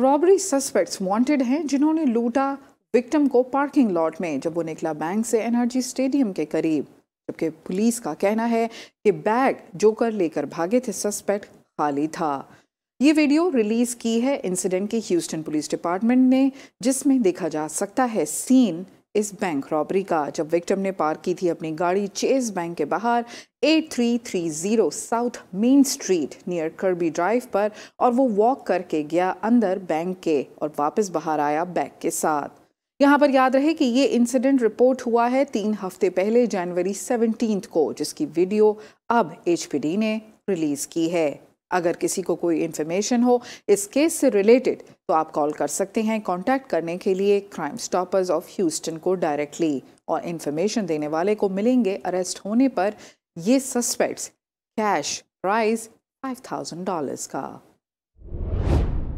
robbery suspects wanted हैं जिन्होंने लूटा विक्टिम को पार्किंग लॉट में जब वो निकला बैंक से एनर्जी स्टेडियम के करीब जबकि पुलिस का कहना है कि बैग जोकर लेकर भागे थे सस्पेक्ट खाली था ये वीडियो रिलीज की है इंसिडेंट की ह्यूस्टन पुलिस डिपार्टमेंट ने जिसमें देखा जा सकता है सीन इस बैंक रॉबरी का जब विक्टिम ने पार्क की थी अपनी गाड़ी चेस बैंक के बाहर 8330 South Main Street near Kirby Drive पर और वो वॉक करके गया अंदर बैंक के और वापस बाहर आया बैग के साथ यहाँ पर याद रहे कि ये इंसिडेंट रिपोर्ट हुआ है तीन हफ्ते पहले जनवरी सेवनटीन को जिसकी वीडियो अब एच ने रिलीज़ की है अगर किसी को कोई इन्फॉर्मेशन हो इस केस से रिलेटेड तो आप कॉल कर सकते हैं कॉन्टैक्ट करने के लिए क्राइम स्टॉपर्स ऑफ ह्यूस्टन को डायरेक्टली और इन्फॉर्मेशन देने वाले को मिलेंगे अरेस्ट होने पर ये suspects cash prize five thousand dollars का